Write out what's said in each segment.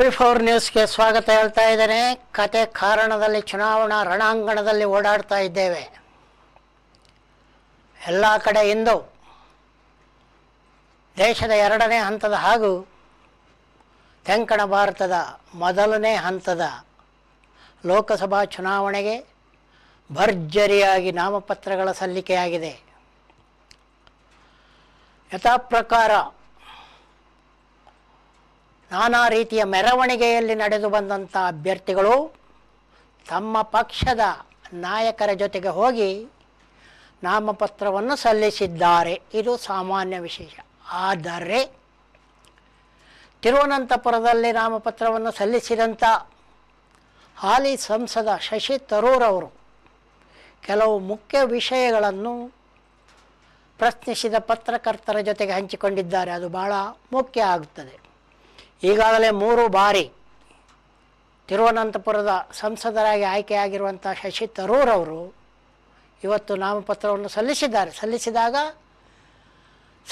P four ನ್ಯೂಸ್ಗೆ ಸ್ವಾಗತ ಹೇಳ್ತಾ ಇದ್ದೇನೆ ಕತೆ ಕಾರಣದಲ್ಲಿ ಚುನಾವಣಾ ರಣಾಂಗಣದಲ್ಲಿ ಓಡಾಡ್ತಾ ಇದ್ದೇವೆ ಎಲ್ಲ ಕಡೆ ಇಂದು ದೇಶದ ಎರಡನೇ ಹಂತದ ಹಾಗೂ ತೆಂಕಣ ಭಾರತದ ಮೊದಲನೇ ಹಂತದ ಲೋಕಸಭಾ ಚುನಾವಣೆಗೆ ಭರ್ಜರಿಯಾಗಿ ನಾಮಪತ್ರಗಳ ಸಲ್ಲಿಕೆಯಾಗಿದೆ ಯಥಾಪ್ರಕಾರ ನಾನಾ ರೀತಿಯ ಮೆರವಣಿಗೆಯಲ್ಲಿ ನಡೆದು ಬಂದಂಥ ಅಭ್ಯರ್ಥಿಗಳು ತಮ್ಮ ಪಕ್ಷದ ನಾಯಕರ ಜೊತೆಗೆ ಹೋಗಿ ನಾಮಪತ್ರವನ್ನು ಸಲ್ಲಿಸಿದ್ದಾರೆ ಇದು ಸಾಮಾನ್ಯ ವಿಶೇಷ ಆದರೆ ತಿರುವನಂತಪುರದಲ್ಲಿ ನಾಮಪತ್ರವನ್ನು ಸಲ್ಲಿಸಿದಂಥ ಹಾಲಿ ಸಂಸದ ಶಶಿ ತರೂರ್ ಅವರು ಕೆಲವು ಮುಖ್ಯ ವಿಷಯಗಳನ್ನು ಪ್ರಶ್ನಿಸಿದ ಪತ್ರಕರ್ತರ ಜೊತೆಗೆ ಹಂಚಿಕೊಂಡಿದ್ದಾರೆ ಅದು ಭಾಳ ಮುಖ್ಯ ಆಗುತ್ತದೆ ಈಗಾಗಲೇ ಮೂರು ಬಾರಿ ತಿರುವನಂತಪುರದ ಸಂಸದರಾಗಿ ಆಯ್ಕೆಯಾಗಿರುವಂಥ ಶಶಿ ತರೂರ್ ಅವರು ಇವತ್ತು ನಾಮಪತ್ರವನ್ನು ಸಲ್ಲಿಸಿದ್ದಾರೆ ಸಲ್ಲಿಸಿದಾಗ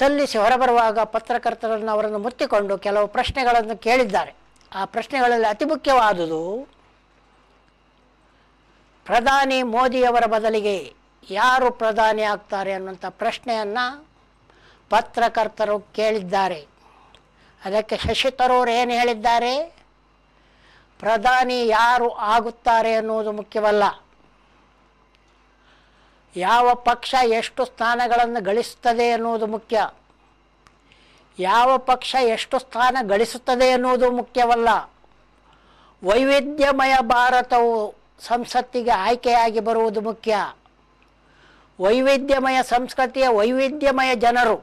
ಸಲ್ಲಿಸಿ ಹೊರಬರುವಾಗ ಪತ್ರಕರ್ತರನ್ನು ಅವರನ್ನು ಮುತ್ತಿಕೊಂಡು ಕೆಲವು ಪ್ರಶ್ನೆಗಳನ್ನು ಕೇಳಿದ್ದಾರೆ ಆ ಪ್ರಶ್ನೆಗಳಲ್ಲಿ ಅತಿ ಮುಖ್ಯವಾದುದು ಪ್ರಧಾನಿ ಮೋದಿಯವರ ಬದಲಿಗೆ ಯಾರು ಪ್ರಧಾನಿ ಆಗ್ತಾರೆ ಅನ್ನುವಂಥ ಪ್ರಶ್ನೆಯನ್ನು ಪತ್ರಕರ್ತರು ಕೇಳಿದ್ದಾರೆ ಅದಕ್ಕೆ ಶಶಿ ತರೂರ್ ಏನು ಹೇಳಿದ್ದಾರೆ ಪ್ರಧಾನಿ ಯಾರು ಆಗುತ್ತಾರೆ ಅನ್ನುವುದು ಮುಖ್ಯವಲ್ಲ ಯಾವ ಪಕ್ಷ ಎಷ್ಟು ಸ್ಥಾನಗಳನ್ನು ಗಳಿಸುತ್ತದೆ ಎನ್ನುವುದು ಮುಖ್ಯ ಯಾವ ಪಕ್ಷ ಎಷ್ಟು ಸ್ಥಾನ ಗಳಿಸುತ್ತದೆ ಎನ್ನುವುದು ಮುಖ್ಯವಲ್ಲ ವೈವಿಧ್ಯಮಯ ಭಾರತವು ಸಂಸತ್ತಿಗೆ ಆಯ್ಕೆಯಾಗಿ ಬರುವುದು ಮುಖ್ಯ ವೈವಿಧ್ಯಮಯ ಸಂಸ್ಕೃತಿಯ ವೈವಿಧ್ಯಮಯ ಜನರು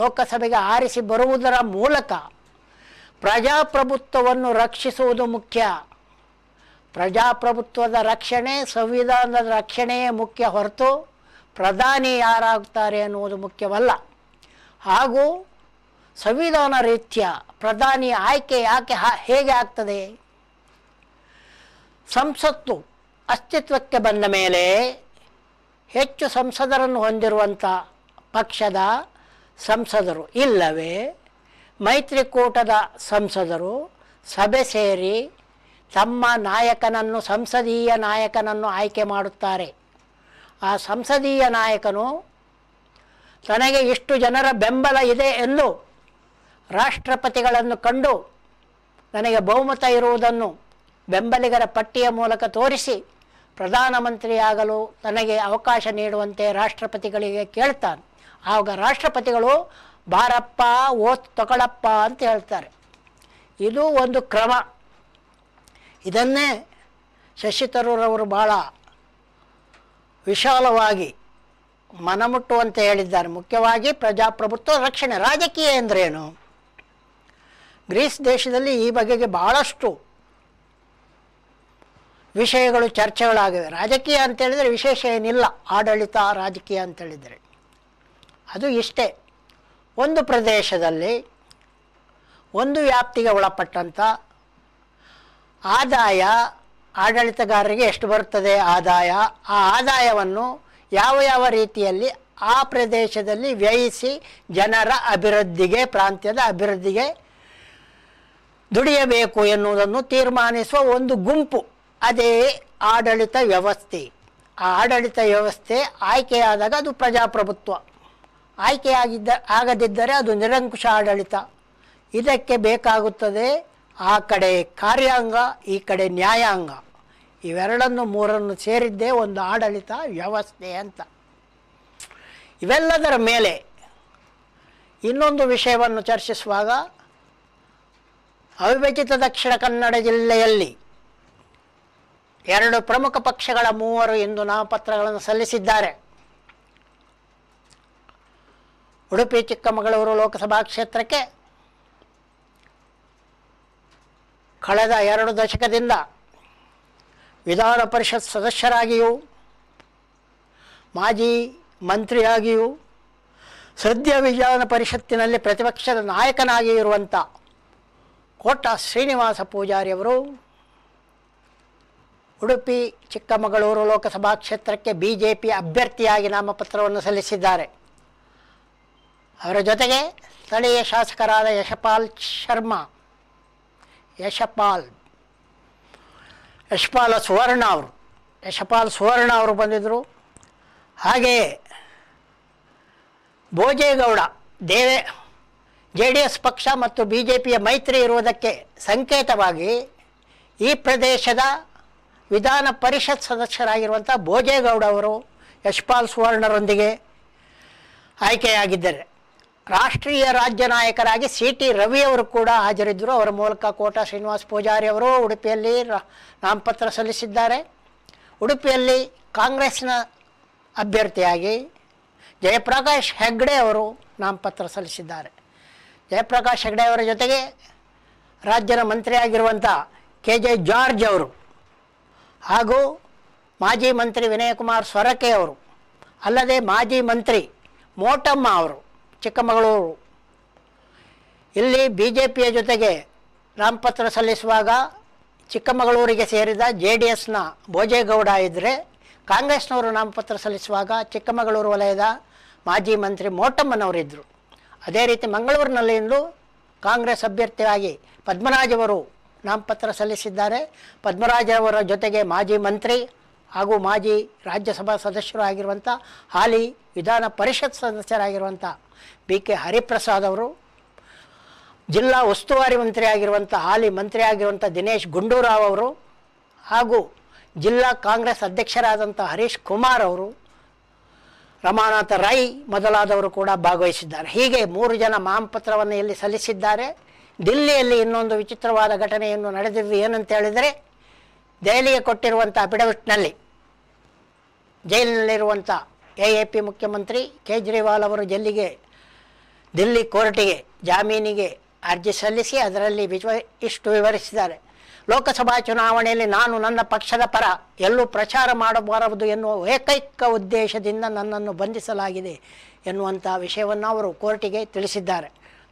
ಲೋಕಸಭೆಗೆ ಆರಿಸಿ ಬರುವುದರ ಮೂಲಕ ಪ್ರಜಾಪ್ರಭುತ್ವವನ್ನು ರಕ್ಷಿಸುವುದು ಮುಖ್ಯ ಪ್ರಜಾಪ್ರಭುತ್ವದ ರಕ್ಷಣೆ ಸಂವಿಧಾನದ ರಕ್ಷಣೆಯೇ ಮುಖ್ಯ ಹೊರತು ಪ್ರಧಾನಿ ಯಾರಾಗ್ತಾರೆ ಅನ್ನುವುದು ಮುಖ್ಯವಲ್ಲ ಹಾಗೂ ಸಂವಿಧಾನ ರೀತ್ಯ ಪ್ರಧಾನಿ ಆಯ್ಕೆ ಯಾಕೆ ಹೇಗೆ ಆಗ್ತದೆ ಸಂಸತ್ತು ಅಸ್ತಿತ್ವಕ್ಕೆ ಬಂದ ಮೇಲೆ ಹೆಚ್ಚು ಸಂಸದರನ್ನು ಹೊಂದಿರುವಂಥ ಪಕ್ಷದ ಸಂಸದರು ಇಲ್ಲವೇ ಮೈತ್ರಿಕೂಟದ ಸಂಸದರು ಸಭೆ ಸೇರಿ ತಮ್ಮ ನಾಯಕನನ್ನು ಸಂಸದೀಯ ನಾಯಕನನ್ನು ಆಯ್ಕೆ ಮಾಡುತ್ತಾರೆ ಆ ಸಂಸದೀಯ ನಾಯಕನು ತನಗೆ ಇಷ್ಟು ಜನರ ಬೆಂಬಲ ಇದೆ ಎಂದು ರಾಷ್ಟ್ರಪತಿಗಳನ್ನು ಕಂಡು ನನಗೆ ಬಹುಮತ ಇರುವುದನ್ನು ಬೆಂಬಲಿಗರ ಪಟ್ಟಿಯ ಮೂಲಕ ತೋರಿಸಿ ಪ್ರಧಾನಮಂತ್ರಿಯಾಗಲು ತನಗೆ ಅವಕಾಶ ನೀಡುವಂತೆ ರಾಷ್ಟ್ರಪತಿಗಳಿಗೆ ಕೇಳ್ತಾನೆ ಆವಾಗ ರಾಷ್ಟ್ರಪತಿಗಳು ಬಾರಪ್ಪ ಓತ್ ತಗೊಳಪ್ಪ ಅಂತ ಹೇಳ್ತಾರೆ ಇದು ಒಂದು ಕ್ರಮ ಇದನ್ನೇ ಶಶಿ ತರೂರವರು ಭಾಳ ವಿಶಾಲವಾಗಿ ಮನಮುಟ್ಟುವಂತೆ ಹೇಳಿದ್ದಾರೆ ಮುಖ್ಯವಾಗಿ ಪ್ರಜಾಪ್ರಭುತ್ವ ರಕ್ಷಣೆ ರಾಜಕೀಯ ಎಂದ್ರೇನು ಗ್ರೀಸ್ ದೇಶದಲ್ಲಿ ಈ ಬಗೆಗೆ ಭಾಳಷ್ಟು ವಿಷಯಗಳು ಚರ್ಚೆಗಳಾಗಿವೆ ರಾಜಕೀಯ ಅಂತೇಳಿದರೆ ವಿಶೇಷ ಏನಿಲ್ಲ ಆಡಳಿತ ರಾಜಕೀಯ ಅಂತೇಳಿದರೆ ಅದು ಇಷ್ಟೇ ಒಂದು ಪ್ರದೇಶದಲ್ಲಿ ಒಂದು ವ್ಯಾಪ್ತಿಗೆ ಒಳಪಟ್ಟಂಥ ಆದಾಯ ಆಡಳಿತಗಾರರಿಗೆ ಎಷ್ಟು ಬರುತ್ತದೆ ಆದಾಯ ಆ ಆದಾಯವನ್ನು ಯಾವ ಯಾವ ರೀತಿಯಲ್ಲಿ ಆ ಪ್ರದೇಶದಲ್ಲಿ ವ್ಯಯಿಸಿ ಜನರ ಅಭಿವೃದ್ಧಿಗೆ ಪ್ರಾಂತ್ಯದ ಅಭಿವೃದ್ಧಿಗೆ ದುಡಿಯಬೇಕು ಎನ್ನುವುದನ್ನು ತೀರ್ಮಾನಿಸುವ ಒಂದು ಗುಂಪು ಅದೇ ಆಡಳಿತ ವ್ಯವಸ್ಥೆ ಆ ಆಡಳಿತ ವ್ಯವಸ್ಥೆ ಆಯ್ಕೆಯಾದಾಗ ಅದು ಪ್ರಜಾಪ್ರಭುತ್ವ ಆಯ್ಕೆಯಾಗಿದ್ದ ಆಗದಿದ್ದರೆ ಅದು ನಿರಂಕುಶ ಆಡಳಿತ ಇದಕ್ಕೆ ಬೇಕಾಗುತ್ತದೆ ಆ ಕಡೆ ಕಾರ್ಯಾಂಗ ಈ ಕಡೆ ನ್ಯಾಯಾಂಗ ಇವೆರಡನ್ನು ಮೂರನ್ನು ಸೇರಿದ್ದೇ ಒಂದು ಆಡಳಿತ ವ್ಯವಸ್ಥೆ ಅಂತ ಇವೆಲ್ಲದರ ಮೇಲೆ ಇನ್ನೊಂದು ವಿಷಯವನ್ನು ಚರ್ಚಿಸುವಾಗ ಅವಿಭಜಿತ ದಕ್ಷಿಣ ಕನ್ನಡ ಜಿಲ್ಲೆಯಲ್ಲಿ ಎರಡು ಪ್ರಮುಖ ಪಕ್ಷಗಳ ಮೂವರು ಇಂದು ನಾಮಪತ್ರಗಳನ್ನು ಸಲ್ಲಿಸಿದ್ದಾರೆ ಉಡುಪಿ ಚಿಕ್ಕಮಗಳೂರು ಲೋಕಸಭಾ ಕ್ಷೇತ್ರಕ್ಕೆ ಕಳೆದ ಎರಡು ದಶಕದಿಂದ ವಿಧಾನ ಪರಿಷತ್ ಸದಸ್ಯರಾಗಿಯೂ ಮಾಜಿ ಮಂತ್ರಿಯಾಗಿಯೂ ಸದ್ಯ ವಿಧಾನ ಪರಿಷತ್ತಿನಲ್ಲಿ ಪ್ರತಿಪಕ್ಷದ ನಾಯಕನಾಗಿ ಇರುವಂಥ ಕೋಟ ಶ್ರೀನಿವಾಸ ಪೂಜಾರಿಯವರು ಉಡುಪಿ ಚಿಕ್ಕಮಗಳೂರು ಲೋಕಸಭಾ ಕ್ಷೇತ್ರಕ್ಕೆ ಬಿ ಜೆ ಪಿ ಅಭ್ಯರ್ಥಿಯಾಗಿ ನಾಮಪತ್ರವನ್ನು ಸಲ್ಲಿಸಿದ್ದಾರೆ ಅವರ ಜೊತೆಗೆ ಸ್ಥಳೀಯ ಶಾಸಕರಾದ ಯಶಪಾಲ್ ಶರ್ಮಾ ಯಶಪಾಲ್ ಯಶಪಾಲ ಸುವರ್ಣ ಅವರು ಯಶಪಾಲ್ ಸುವರ್ಣ ಅವರು ಬಂದಿದ್ದರು ಹಾಗೆಯೇ Bhojegowda Deve J D S ಪಕ್ಷ ಮತ್ತು ಬಿ ಜೆ ಪಿಯ ಮೈತ್ರಿ ಇರುವುದಕ್ಕೆ ಸಂಕೇತವಾಗಿ ಈ ಪ್ರದೇಶದ ವಿಧಾನ ಪರಿಷತ್ ಸದಸ್ಯರಾಗಿರುವಂಥ ಭೋಜೇಗೌಡ ಅವರು ಯಶ್ಪಾಲ್ ಸುವರ್ಣರೊಂದಿಗೆ ಆಯ್ಕೆಯಾಗಿದ್ದಾರೆ ರಾಷ್ಟ್ರೀಯ ರಾಜ್ಯ ನಾಯಕರಾಗಿ ಸಿ ಟಿ ರವಿ ಅವರು ಕೂಡ ಹಾಜರಿದ್ದರು ಅವರ ಮೂಲಕ ಕೋಟಾ ಶ್ರೀನಿವಾಸ್ ಪೂಜಾರಿ ಅವರು ಉಡುಪಿಯಲ್ಲಿ ನಾಮಪತ್ರ ಸಲ್ಲಿಸಿದ್ದಾರೆ ಉಡುಪಿಯಲ್ಲಿ ಕಾಂಗ್ರೆಸ್ನ ಅಭ್ಯರ್ಥಿಯಾಗಿ ಜಯಪ್ರಕಾಶ್ ಹೆಗ್ಡೆ ಅವರು ನಾಮಪತ್ರ ಸಲ್ಲಿಸಿದ್ದಾರೆ ಜಯಪ್ರಕಾಶ್ ಹೆಗ್ಡೆ ಅವರ ಜೊತೆಗೆ ರಾಜ್ಯದ ಮಂತ್ರಿಯಾಗಿರುವಂಥ ಕೆ ಜೆ ಜಾರ್ಜ್ ಅವರು ಹಾಗೂ ಮಾಜಿ ಮಂತ್ರಿ ವಿನಯಕುಮಾರ್ ಸೊರಕೆ ಅವರು ಅಲ್ಲದೆ ಮಾಜಿ ಮಂತ್ರಿ ಮೋಟಮ್ಮ ಅವರು ಚಿಕ್ಕಮಗಳೂರು ಇಲ್ಲಿ ಬಿ ಜೆ ಪಿಯ ಜೊತೆಗೆ ನಾಮಪತ್ರ ಸಲ್ಲಿಸುವಾಗ ಚಿಕ್ಕಮಗಳೂರಿಗೆ ಸೇರಿದ ಜೆ ಡಿ ಎಸ್ನ ಭೋಜೇಗೌಡ ಇದ್ದರೆ ಕಾಂಗ್ರೆಸ್ನವರು ನಾಮಪತ್ರ ಸಲ್ಲಿಸುವಾಗ ಚಿಕ್ಕಮಗಳೂರು ವಲಯದ ಮಾಜಿ ಮಂತ್ರಿ ಮೋಟಮ್ಮನವರಿದ್ದರು ಅದೇ ರೀತಿ ಮಂಗಳೂರಿನಲ್ಲಿಂದು ಕಾಂಗ್ರೆಸ್ ಅಭ್ಯರ್ಥಿಯಾಗಿ ಪದ್ಮರಾಜವರು ನಾಮಪತ್ರ ಸಲ್ಲಿಸಿದ್ದಾರೆ ಪದ್ಮರಾಜವರ ಜೊತೆಗೆ ಮಾಜಿ ಮಂತ್ರಿ ಹಾಗೂ ಮಾಜಿ ರಾಜ್ಯಸಭಾ ಸದಸ್ಯರು ಆಗಿರುವಂಥ ಹಾಲಿ ವಿಧಾನ ಪರಿಷತ್ ಸದಸ್ಯರಾಗಿರುವಂಥ ಬಿ ಕೆ ಹರಿಪ್ರಸಾದ್ ಅವರು ಜಿಲ್ಲಾ ಉಸ್ತುವಾರಿ ಮಂತ್ರಿ ಆಗಿರುವಂಥ ಹಾಲಿ ಮಂತ್ರಿ ಆಗಿರುವಂಥ ದಿನೇಶ್ ಗುಂಡೂರಾವ್ ಅವರು ಹಾಗೂ ಜಿಲ್ಲಾ ಕಾಂಗ್ರೆಸ್ ಅಧ್ಯಕ್ಷರಾದಂಥ ಹರೀಶ್ ಕುಮಾರ್ ಅವರು ರಮಾನಾಥ ರೈ ಮೊದಲಾದವರು ಕೂಡ ಭಾಗವಹಿಸಿದ್ದಾರೆ ಹೀಗೆ ಮೂರು ಜನ ಮಾಂಪತ್ರವನ್ನು ಇಲ್ಲಿ ಸಲ್ಲಿಸಿದ್ದಾರೆ ದಿಲ್ಲಿಯಲ್ಲಿ ಇನ್ನೊಂದು ವಿಚಿತ್ರವಾದ ಘಟನೆಯನ್ನು ನಡೆದಿದ್ದು ಏನಂತ ಹೇಳಿದರೆ ದೆಹಲಿಗೆ ಕೊಟ್ಟಿರುವಂಥ ಅಫಿಡವಿಟ್ನಲ್ಲಿ ಜೈಲಿನಲ್ಲಿರುವಂಥ ಎ ಎ ಪಿ ಮುಖ್ಯಮಂತ್ರಿ ಕೇಜ್ರಿವಾಲ್ ಅವರು ಜಲ್ಲಿಗೆ ದಿಲ್ಲಿ ಕೋರ್ಟಿಗೆ ಜಾಮೀನಿಗೆ ಅರ್ಜಿ ಸಲ್ಲಿಸಿ ಅದರಲ್ಲಿ ವಿಶ್ವ ಇಷ್ಟು ವಿವರಿಸಿದ್ದಾರೆ ಲೋಕಸಭಾ ಚುನಾವಣೆಯಲ್ಲಿ ನಾನು ನನ್ನ ಪಕ್ಷದ ಪರ ಎಲ್ಲೂ ಪ್ರಚಾರ ಮಾಡಬಾರದು ಎನ್ನುವ ಏಕೈಕ ಉದ್ದೇಶದಿಂದ ನನ್ನನ್ನು ಬಂಧಿಸಲಾಗಿದೆ ಎನ್ನುವಂಥ ವಿಷಯವನ್ನು ಅವರು ಕೋರ್ಟಿಗೆ ತಿಳಿಸಿದ್ದಾರೆ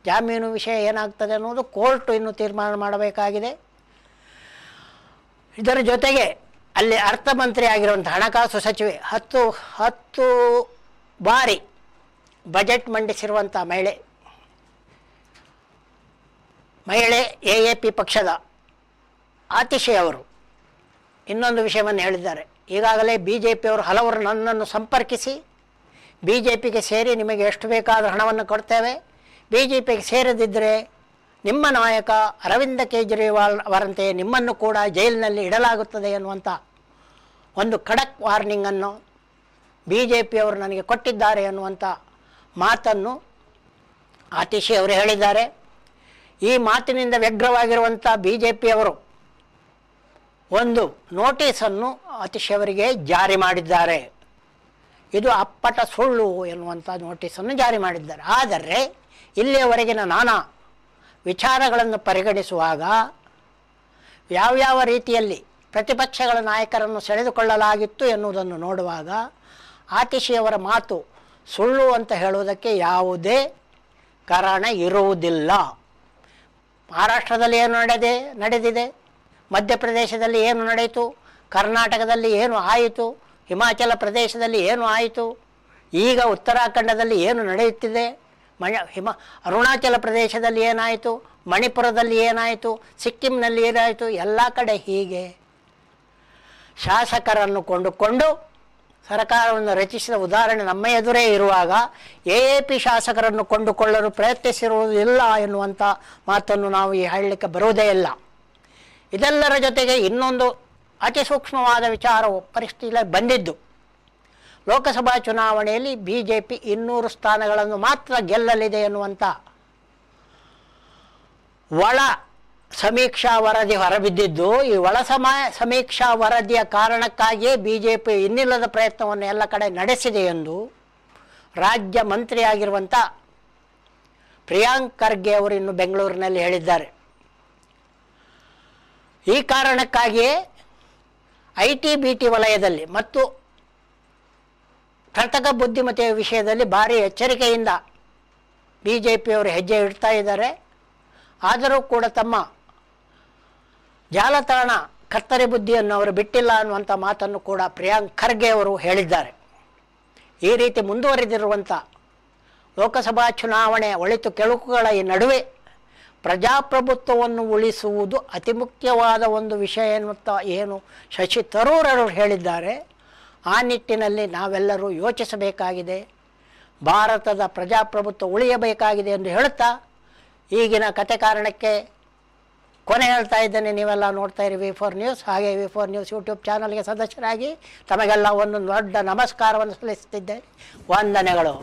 ಜಾಮೀನು ವಿಷಯ ಏನಾಗ್ತದೆ ಅನ್ನೋದು ಕೋರ್ಟು ಇನ್ನು ತೀರ್ಮಾನ ಮಾಡಬೇಕಾಗಿದೆ ಇದರ ಜೊತೆಗೆ ಅಲ್ಲಿ ಅರ್ಥಮಂತ್ರಿ ಆಗಿರುವಂಥ ಹಣಕಾಸು ಸಚಿವೆ ಹತ್ತು ಹತ್ತು ಬಾರಿ ಬಜೆಟ್ ಮಂಡಿಸಿರುವಂಥ ಮಹಿಳೆ ಮಹಿಳೆ ಎ ಎ ಪಿ ಪಕ್ಷದ ಆತಿಶಯ ಅವರು ಇನ್ನೊಂದು ವಿಷಯವನ್ನು ಹೇಳಿದ್ದಾರೆ ಈಗಾಗಲೇ ಬಿ ಜೆ ಪಿಯವರು ಹಲವರು ನನ್ನನ್ನು ಸಂಪರ್ಕಿಸಿ ಬಿ ಜೆ ಪಿಗೆ ಸೇರಿ ನಿಮಗೆ ಎಷ್ಟು ಬೇಕಾದ ಹಣವನ್ನು ಕೊಡ್ತೇವೆ ಬಿ ಜೆ ಪಿಗೆ ಸೇರದಿದ್ದರೆ ನಿಮ್ಮ ನಾಯಕ ಅರವಿಂದ ಕೇಜ್ರಿವಾಲ್ ಅವರಂತೆ ನಿಮ್ಮನ್ನು ಕೂಡ ಜೈಲಿನಲ್ಲಿ ಇಡಲಾಗುತ್ತದೆ ಎನ್ನುವಂಥ ಒಂದು ಖಡಕ್ ವಾರ್ನಿಂಗನ್ನು ಬಿ ಜೆ ಪಿಯವರು ನನಗೆ ಕೊಟ್ಟಿದ್ದಾರೆ ಎನ್ನುವಂಥ ಮಾತನ್ನು ಆತಿಶಿ ಅವರು ಹೇಳಿದ್ದಾರೆ ಈ ಮಾತಿನಿಂದ ವ್ಯಗ್ರವಾಗಿರುವಂಥ ಬಿ ಜೆ ಪಿಯವರು ಒಂದು ನೋಟಿಸನ್ನು ಆತಿಶಿ ಅವರಿಗೆ ಜಾರಿ ಮಾಡಿದ್ದಾರೆ ಇದು ಅಪ್ಪಟ ಸುಳ್ಳು ಎನ್ನುವಂಥ ನೋಟಿಸನ್ನು ಜಾರಿ ಮಾಡಿದ್ದಾರೆ ಆದರೆ ಇಲ್ಲಿಯವರೆಗಿನ ನಾನಾ ವಿಚಾರಗಳನ್ನು ಪರಿಗಣಿಸುವಾಗ ಯಾವ್ಯಾವ ರೀತಿಯಲ್ಲಿ ಪ್ರತಿಪಕ್ಷಗಳ ನಾಯಕರನ್ನು ಸೆಳೆದುಕೊಳ್ಳಲಾಗಿತ್ತು ಎನ್ನುವುದನ್ನು ನೋಡುವಾಗ ಆತಿಶಿಯವರ ಮಾತು ಸುಳ್ಳು ಅಂತ ಹೇಳುವುದಕ್ಕೆ ಯಾವುದೇ ಕಾರಣ ಇರುವುದಿಲ್ಲ ಮಹಾರಾಷ್ಟ್ರದಲ್ಲಿ ಏನು ನಡೆದೆ ನಡೆದಿದೆ ಮಧ್ಯಪ್ರದೇಶದಲ್ಲಿ ಏನು ನಡೆಯಿತು ಕರ್ನಾಟಕದಲ್ಲಿ ಏನು ಆಯಿತು ಹಿಮಾಚಲ ಪ್ರದೇಶದಲ್ಲಿ ಏನು ಆಯಿತು ಈಗ ಉತ್ತರಾಖಂಡದಲ್ಲಿ ಏನು ನಡೆಯುತ್ತಿದೆ ಮಣ ಹಿಮ ಅರುಣಾಚಲ ಪ್ರದೇಶದಲ್ಲಿ ಏನಾಯಿತು ಮಣಿಪುರದಲ್ಲಿ ಏನಾಯಿತು ಸಿಕ್ಕಿಂನಲ್ಲಿ ಏನಾಯಿತು ಎಲ್ಲ ಕಡೆ ಹೀಗೆ ಶಾಸಕರನ್ನು ಕೊಂಡುಕೊಂಡು ಸರ್ಕಾರವನ್ನು ರಚಿಸಿದ ಉದಾಹರಣೆ ನಮ್ಮ ಎದುರೇ ಇರುವಾಗ ಎ ಪಿ ಶಾಸಕರನ್ನು ಕೊಂಡುಕೊಳ್ಳಲು ಪ್ರಯತ್ನಿಸಿರುವುದಿಲ್ಲ ಇಲ್ಲ ಎನ್ನುವಂಥ ಮಾತನ್ನು ನಾವು ಈ ಹೇಳಲಿಕ್ಕೆ ಬರುವುದೇ ಇಲ್ಲ ಇದೆಲ್ಲರ ಜೊತೆಗೆ ಇನ್ನೊಂದು ಅತಿ ಸೂಕ್ಷ್ಮವಾದ ವಿಚಾರವು ಪರಿಸ್ಥಿತಿಯಲ್ಲಿ ಬಂದಿದ್ದು ಲೋಕಸಭಾ ಚುನಾವಣೆಯಲ್ಲಿ ಬಿ ಜೆ ಪಿ ಇನ್ನೂರು ಸ್ಥಾನಗಳನ್ನು ಮಾತ್ರ ಗೆಲ್ಲಲಿದೆ ಎನ್ನುವಂಥ ಒಳ ಸಮೀಕ್ಷಾ ವರದಿ ಹೊರಬಿದ್ದಿದ್ದು ಈ ಒಳ ಸಮ ಸಮೀಕ್ಷಾ ವರದಿಯ ಕಾರಣಕ್ಕಾಗಿಯೇ ಬಿ ಜೆ ಪಿ ಇನ್ನಿಲ್ಲದ ಪ್ರಯತ್ನವನ್ನು ಎಲ್ಲ ಕಡೆ ನಡೆಸಿದೆ ಎಂದು ರಾಜ್ಯ ಮಂತ್ರಿಯಾಗಿರುವಂಥ ಪ್ರಿಯಾಂಕ್ ಖರ್ಗೆ ಅವರು ಇನ್ನು ಬೆಂಗಳೂರಿನಲ್ಲಿ ಹೇಳಿದ್ದಾರೆ ಈ ಕಾರಣಕ್ಕಾಗಿಯೇ ಐ ಟಿ ಬಿ ಟಿ ವಲಯದಲ್ಲಿ ಮತ್ತು ಕೃತಕ ಬುದ್ಧಿಮತೆಯ ವಿಷಯದಲ್ಲಿ ಭಾರಿ ಎಚ್ಚರಿಕೆಯಿಂದ ಬಿ ಜೆ ಪಿಯವರು ಹೆಜ್ಜೆ ಇಡ್ತಾ ಇದ್ದಾರೆ ಆದರೂ ಕೂಡ ತಮ್ಮ ಜಾಲತಾಣ ಕತ್ತರಿ ಬುದ್ಧಿಯನ್ನು ಅವರು ಬಿಟ್ಟಿಲ್ಲ ಅನ್ನುವಂಥ ಮಾತನ್ನು ಕೂಡ ಪ್ರಿಯಾಂಕ್ ಖರ್ಗೆ ಅವರು ಹೇಳಿದ್ದಾರೆ ಈ ರೀತಿ ಮುಂದುವರೆದಿರುವಂಥ ಲೋಕಸಭಾ ಚುನಾವಣೆ ಒಳಿತು ಕೆಳುಕುಗಳ ಈ ನಡುವೆ ಪ್ರಜಾಪ್ರಭುತ್ವವನ್ನು ಉಳಿಸುವುದು ಅತಿ ಮುಖ್ಯವಾದ ಒಂದು ವಿಷಯ ಎನ್ನುತ್ತಾ ಏನು ಶಶಿ ತರೂರ್ ಅವರು ಹೇಳಿದ್ದಾರೆ ಆ ನಿಟ್ಟಿನಲ್ಲಿ ನಾವೆಲ್ಲರೂ ಯೋಚಿಸಬೇಕಾಗಿದೆ ಭಾರತದ ಪ್ರಜಾಪ್ರಭುತ್ವ ಉಳಿಯಬೇಕಾಗಿದೆ ಎಂದು ಹೇಳುತ್ತಾ ಈಗಿನ ಕತೆ ಕಾರಣಕ್ಕೆ ಕೊನೆ ಹೇಳ್ತಾ ಇದ್ದೇನೆ ನೀವೆಲ್ಲ ನೋಡ್ತಾ ಇರಿ ವಿ ಫೋರ್ ನ್ಯೂಸ್ ಹಾಗೆ ವಿ ಫೋರ್ ನ್ಯೂಸ್ ಯೂಟ್ಯೂಬ್ ಚಾನಲ್ಗೆ ಸದಸ್ಯರಾಗಿ ತಮಗೆಲ್ಲ ಒಂದು ದೊಡ್ಡ ನಮಸ್ಕಾರವನ್ನು ಸಲ್ಲಿಸುತ್ತಿದ್ದೇನೆ ವಂದನೆಗಳು